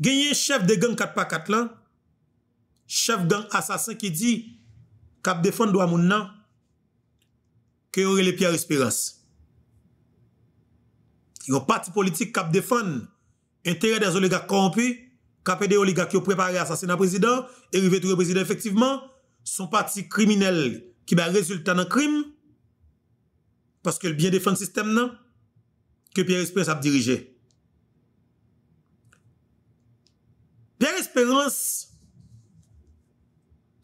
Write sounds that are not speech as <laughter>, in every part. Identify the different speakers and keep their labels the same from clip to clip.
Speaker 1: Genye chef de gang 4x4 lan, chef gang asasin ki di kap defon dwa moun nan, kè yon rele Pierre Espérance. Yon pati politik kap defon, enterè de az oligak korompi, kapè de oligak yon preparè asasin nan prezident, e rive toure prezident efektivman, son pati kriminel ki ba rezultan nan krim, paske l'byen defon sistem nan, kè Pierre Espérance ap dirije. Yon pati politik kap defon, Pia Esperance,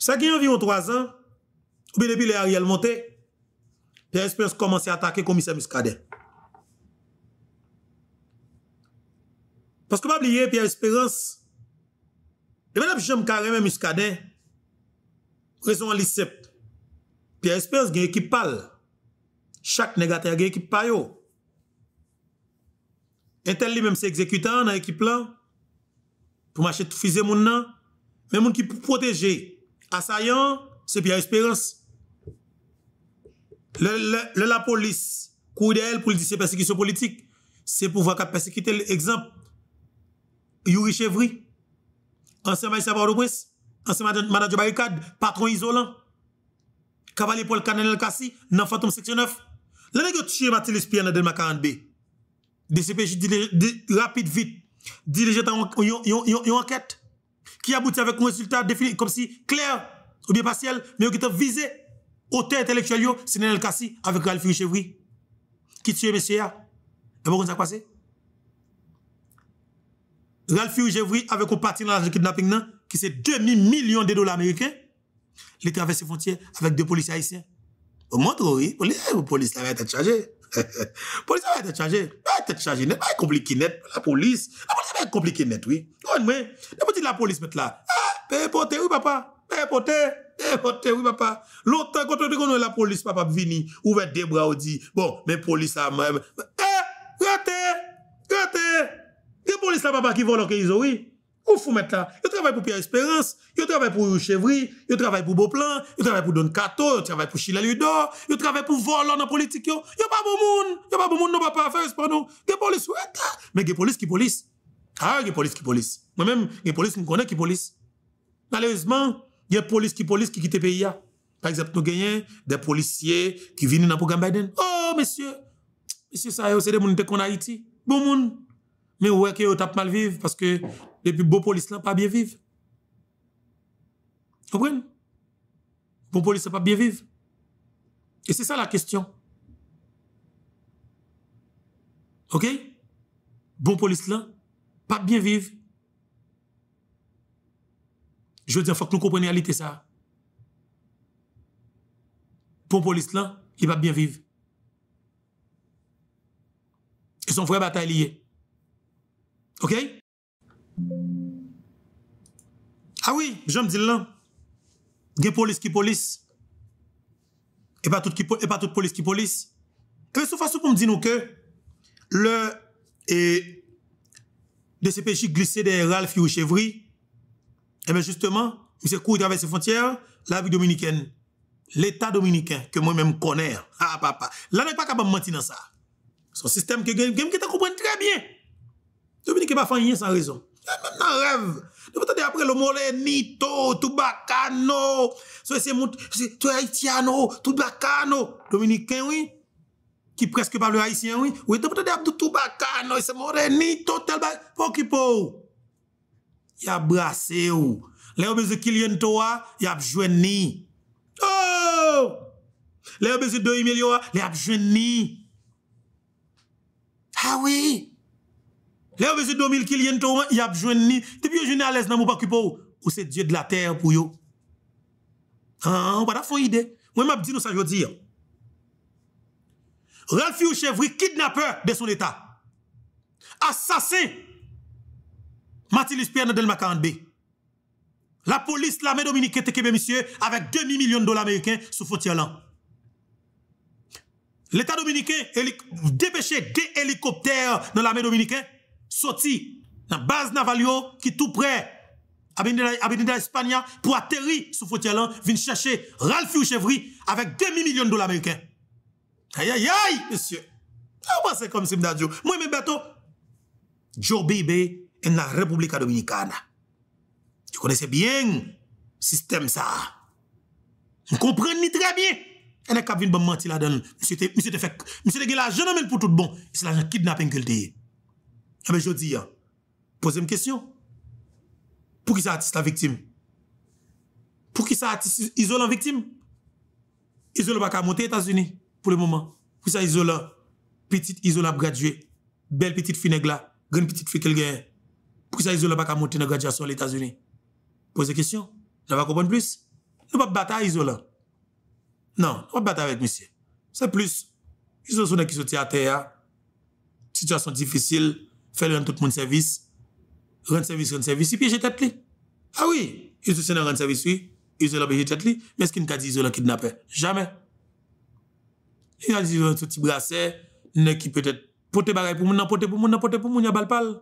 Speaker 1: sa gen yon virou 3 an, ou bin epi le a riyal montè, Pia Esperance komanse atake komise Muscadè. Paske mab liye Pia Esperance, e men ap jom kareme Muscadè, rezon an licep, Pia Esperance gen ekip pal, chak negatè gen ekip payo, entel li men se ekzekutan nan ekip lan, pour marchons tout fusé moun nan. Mais mon qui pour protéger assaillant, c'est Pierre Espérance. Le, la police coup d'elle pour dire persécution politique. C'est pour voir persécuter l'exemple. Yuri Chevry, ancien maître de au ancien manager barricade, patron isolant. Cavalier Paul Canel Kassi, dans fantôme Section 9. Là, ne tué Mathilde Pierre dans ma 40B. DCPJ dit rapide, vite dirigeant une enquête qui aboutit avec un résultat défini comme si clair ou bien partiel, mais qui est visé auteur intellectuel, c'est Nenel Kassi avec Ralph Richevry qui tue monsieur. Et bon, ça passé? Ralph Richevry avec un parti dans le kidnapping qui c'est 2 millions de dollars américains, les traversé les frontières avec deux policiers haïtiens. Au montre, oui, les policiers, va été chargés. <laughs> Polisa va yate chanje Va yate chanje net, va yate komplike net La polis, la polis va yate komplike net Nwen mwen, ne mwen di la polis met ah, la Peye pote, wou papa Peye pote, peye pote, wou papa Loutan kontre te konon la polis, papa vini Ouve de bra ou di, bon, men polis a man E, wote Wote Gen polis la papa ki volan ke izo, wou Où faut mettre là Ils travaillent pour Pierre Espérance, ils travaillent pour Chevry, ils travaillent pour Beauplan, ils travaillent pour Don Cato, ils travaillent pour Chile Ludor, ils travaillent pour voler dans la politique. Yo pas bon monde, yo pas bon monde, non pas faire nous. Des police mais des police qui police. Ah, des police qui police. Moi-même, des police me connaît qui police. Malheureusement, il y a police qui police qui quittent le pays. Hein. Par exemple, nous gagnons des policiers qui viennent dans le programme Biden. Oh, monsieur, monsieur, ça, c'est des gens qui sont en Haïti. Bon monde. Mais ouais, que vous mal vivre parce que depuis bon police là pas bien vivre. Vous comprenez Bon police pas bien vivre. Et c'est ça la question. OK Bon police là pas bien vivre. Je veux dire il faut que nous comprenions la réalité ça. Bon police là, il va bien vivre. Ils sont vrais bataille OK Awi, ah jom di lan, gen polis ki polis, e pa tout polis ki polis, kre eh sou fasyou pou m di nou ke, le, e, de se pechi glise de Ralph Youchevry, e ben justeman, mse kou yi travè se fontyer, la vi dominikèn, l'eta dominikèn, ke mwen mè m konè, ha ha pa pa, la nè pa kaba m menti nan sa, son sistem ke gen, gen m kè ta koupèn trebyen, dominikèn pa fanyen san rezon, e mè m nan rev, Dèpote dè apre lo more nito, tout bakano. So ese moun tou Haitiano, tout bakano. Dominikèn wè? Ki preske pa wè Haitian wè? Dèpote dè apre tout bakano. Ese more nito, tout bakano. Fokipo! Yabu ase ou. Lè oube ze Kilian Toa, yabu jwen ni. Oh! Ou! Lè oube ze Doi Melioa, yabu jwen ni. A ah, wè! Le oubezou 2000 kil yen ton yabjwen ni, tep yo jenè alèz nan mou bakupo ou se die de la terre pou yo. An, wada fò ide, wè mabdi nou sa jodi yo. Ralfi ou Chevri kidnapeur de son etat. Asasè. Matilis Pierre nadel makandebe. La polis l'Amè Dominikè tekebe misye, avèk demi milyon do l'Amèrikè sou fò tiyalan. L'Etat Dominikè depèche de helikopter nan l'Amè Dominikè. sorti la base navale qui est tout près. Abinida Espagna pour atterrir sous frontière venir chercher Ralph Chevry avec demi-million de dollars américains. Aïe, aïe, aïe, monsieur. Comment c'est comme si Simda Dio? Moi, mes bateaux, Joe Bibe et la République Dominicaine. Tu connaissez bien le système ça. Vous comprenez très bien. Et les cap vient mentir là-dedans. Monsieur, te fait, monsieur, te jeune l'argent pour tout bon. C'est l'argent kidnapping que eh ben, je dis, hein, posez une question. Pour qui ça artiste la victime? Pour qui ça artiste isolant victime? Isolant pas monter aux États-Unis pour le moment. Pour ça isolant? Petite isolant graduée. Belle petite fille là. Grande petite fille qu'elle gagne. Pour ça isolant pas monter dans la graduation aux États-Unis. Posez question. Vous pas comprendre plus? Nous pas battre isolant. Non, nous pas battre avec monsieur. C'est plus. ceux qui sont à terre. Situation difficile faire dans tout monde service, rendre service, rendre service, si piège tête-li. Ah oui, ils se sont rendus service, oui, ils ont piège tête-li, mais ce qu'ils ne pas dit qu'ils ont kidnappé Jamais. Ils ont dit qu'ils ont brassé, qui peut-être, pour te barrer pour moi, non, pour pour moi, non, pour moi, non, pour pour moi,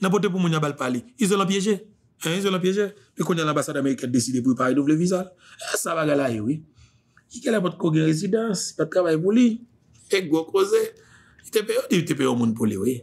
Speaker 1: non, pour moi, ils ont piégé. Hein, ils ont piégé. Mais quand l'ambassade américaine décide de préparer le visa, ah, ça va aller oui. Il n'y a pas de résidence, pas de travail pour lui. Et il y a un peu de monde pour lui, oui.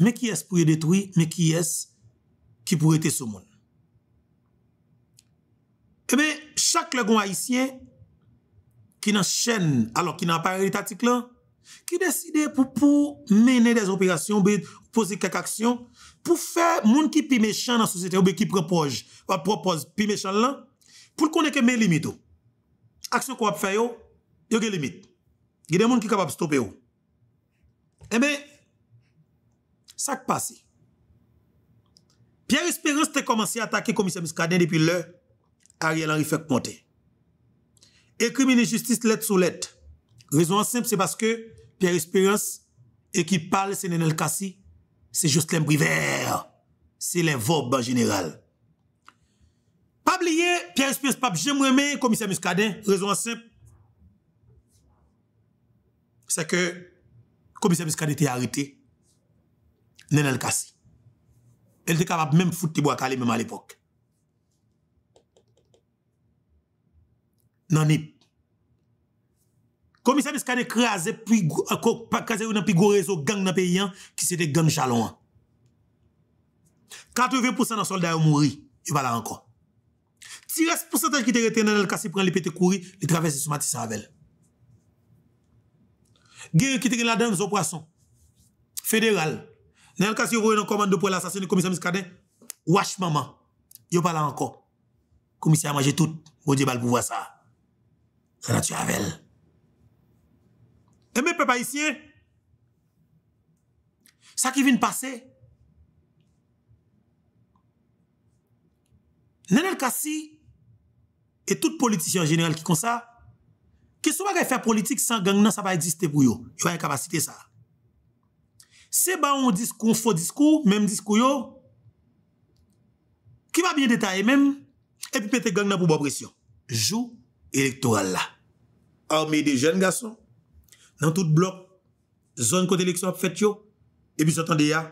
Speaker 1: Mè ki es pou ye detoui, mè ki es ki pou ete sou moun. E eh mè, chak le goun haisyen, ki nan chen, alo ki nan pari tatik lan, ki deside pou pou mène dez operasyon be posi kak aksyon, pou fè moun ki pime chan nan sosyete ou be ki propose pime chan lan, pou l konen ke mè limit ou. Aksyon kwa ap fè yo, yo ge limit. Gide moun ki kapap stopè yo. E mè, Sak pasi. Pierre Espérance te komansi atake komisyen Muscadin depi le Ariel Henry Fekponte. Ekrimine justice let sou let. Rezonan semp se baske Pierre Espérance e ki pal se nenel kasi, se just lem priver. Se lem voban general. Pab liye, Pierre Espérance, jem reme komisyen Muscadin. Rezonan semp se ke komisyen Muscadin te haritey. Nenel Kasi. El te kap ap menm foute ti bo akali menm al epok. Nanip. Komisya mis kade kaze kaze ou nan pi go rezo gang na peyan ki se te gang chalouan. 80% nan solday ou mouri yu bala anko. Ti res pousantaj ki te reten Nenel Kasi pran li pete kouri li travesi sou Matissa Avel. Geri ki te re la den zoprason. Fèderal. Dans le vous avez une commande pour l'assassinat du commissaire Miskadin, wash maman. Yo pas là encore. Commissaire a mangé tout. Bon Dieu, le pouvoir ça. Ça tu avec Et mes peuple haïtien, ça qui vient de passer, Nenel Kassi et tout politicien en général qui comme ça, qui sont pas faire politique sans gang, ça va exister pour eux. Ils ont une capacité ça. Se ba ou mwen disko, mwen fwo disko, mwen mwen disko yo, ki va bie detaye men, epi pete gang nan pou bwa presyon. Jou, elektoral la. Orme yi de jen gason, nan tout blok, zon kote leksyon ap fetyo, epi sotan de ya,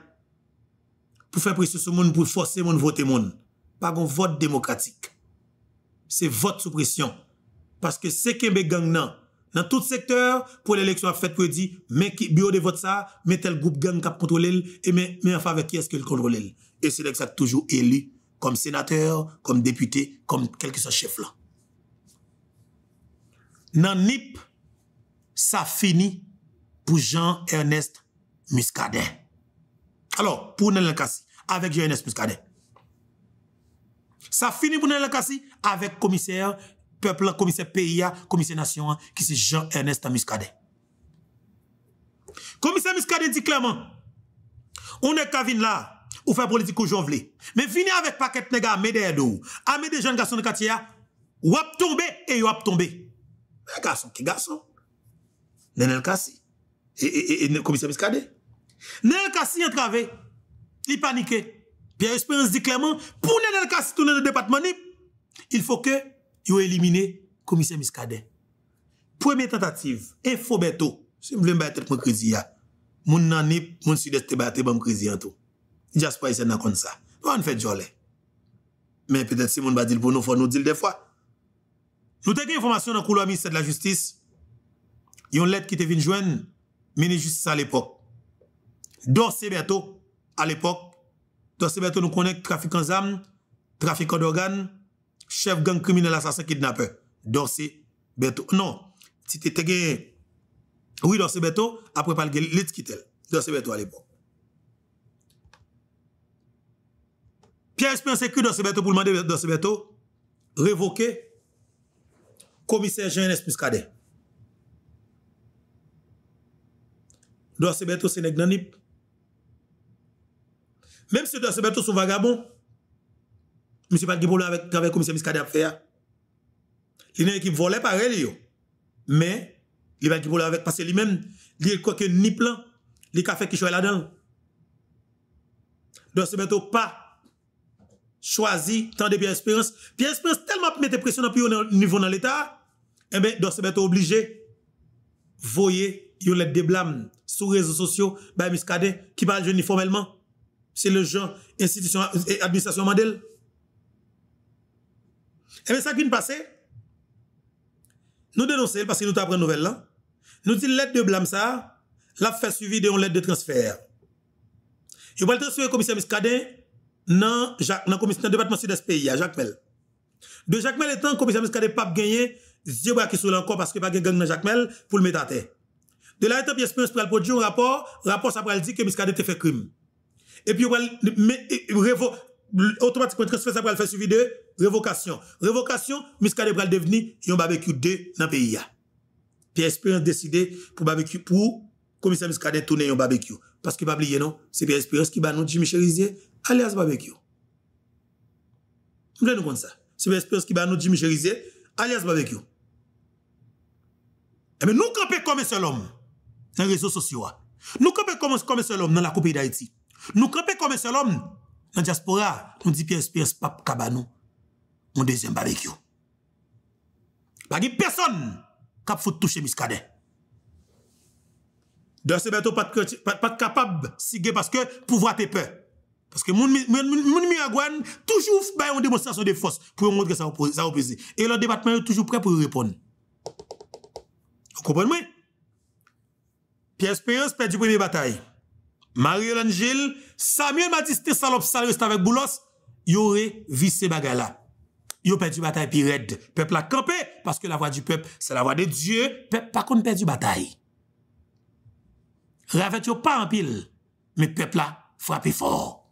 Speaker 1: pou fè presyon sou moun pou fwose moun vwote moun, pa gon vwote demokratik. Se vwote sou presyon, paske se kembe gang nan, dans tout secteur pour l'élection a fait dire mais qui bureau de vote ça mais tel groupe gang qui contrôlé, et mais mais en qui est-ce qu'il contrôle et c'est là que toujours élu comme sénateur comme député comme quel que soit chef là dans NIP ça finit pour Jean-Ernest Muscadet alors pour Nel avec Jean-Ernest Muscadet ça finit pour Nel Kassi avec commissaire komise PIA, komise nasyon an, ki si Jean-Ernest Amiskade. Komise Amiskade di kleman, ou ne kavine la, ou fè politikou joun vle, men vini avèk paket nega amède yè dou, amède joun gason de kati ya, wap tombe, e wap tombe. Gason ki gason, nenel kasi, komise Amiskade. Nenel kasi yon trave, li panike, pi a espérense di kleman, pou nenel kasi tounen de depatmanip, il fò ke, yo elimine komisyen miskaden. Premye tentative, e fo beto, se mwen bayatet mwen krizi ya, moun nanip, moun si deste bayatet mwen krizi an to. Jaspay se nan kon sa. Wan fè diolè. Men pètè se moun badil pou nou fò nou dil de fwa. Nou teke informasyon nan kou lo a misè de la justis, yon let ki te vin joen, meni justis an l'epok. Dò se beto, an l'epok, dò se beto nou konen trafik an zam, trafik an dogan, chef gang criminel, assassin, kidnappeur. Dorsey, Beto. Non, si tu es Oui, Dorsey Beto, après pas le lit qui Beto à l'époque. Pierre Espérance écrit Dorsey Beto pour demander ce Beto, révoquer commissaire Jean-Nes Muscadet. Dorsey Beto, c'est Negnanip. Même si Dorsey Beto, sont vagabond, Monsieur pas de problème avec commissaire comme Miscadé Il y Il une équipe volée par elle Mais il va de avec parce que lui-même il quoi que ni plan, il a fait qui choisit là-dedans. Donc c'est bientôt pas choisi tant de bien Espérance. Pierre Espérance tellement mettre pression dans le niveau dans l'état, eh bien donc c'est bientôt obligé de voyer les blâme sur les réseaux sociaux bah Miscadé qui parle jeune formellement. C'est le genre institution administration Mandel. Et eh bien, ça qui nous passe, nous dénonçons parce que nous avons une nouvelle là. Nous disons lettre de blâme ça, la fait suivi de une lettre de transfert. Vous pouvez transférer le commissaire Miscadin dans le commissaire département sud-est pays, à Jacques Mel. De Jacques Mel étant, le commissaire Miscadin n'a pas gagné, Dieu qui sur encore parce que pas de dans Jacques Mel pour le mettre à terre. De là, il Espérance pour produire un rapport, rapport ça va dire que Miscadin a fait crime. Et puis, automatiquement, le transfert ça va le faire suivi de Revokasyon, revokasyon, miskade pral deveni yon barbecue de nan peyi ya. Pia Esperance deside pou barbecue pou komisyon miskade tounen yon barbecue. Paske pa pliye nan, se Pia Esperance ki ban nou di michelize, alias barbecue. Mwen gen nou kon sa, se Pia Esperance ki ban nou di michelize, alias barbecue. Emen nou krepe kome se lom, nan rezo sosyo a. Nou krepe kome se lom nan la koupe yi da eti. Nou krepe kome se lom nan diaspora, nou di Pia Esperance pap kaba nou. Mon deuxième barbecue. Pas de personne qui peut toucher Miskade. Dans ce bateau, pas de capable de parce que pouvoir te peur. Parce que mon Miragouane toujours fait bah, une démonstration de force pour montrer que ça ça opposé. Et le département est toujours prêt pour répondre. Vous comprenez? Pierre Espérance perd du premier bataille. Marie-Hélène Samuel Matiste, Salop, Salop, avec Boulos, y aurait vissé bagarres-là. Ils ont perdu bataille puis Peuple a campé parce que la voix du peuple, c'est la voix de Dieu. Peuple pas qu'on perdu bataille. Ravette pas en pile, mais peuple a frappé fort.